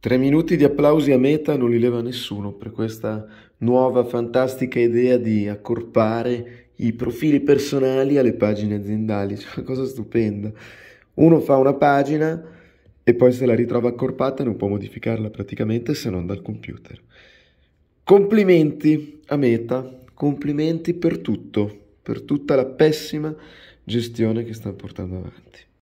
Tre minuti di applausi a meta non li leva nessuno per questa nuova fantastica idea di accorpare i profili personali alle pagine aziendali, cioè una cosa stupenda. Uno fa una pagina e poi se la ritrova accorpata non può modificarla praticamente se non dal computer. Complimenti a Meta, complimenti per tutto, per tutta la pessima gestione che sta portando avanti.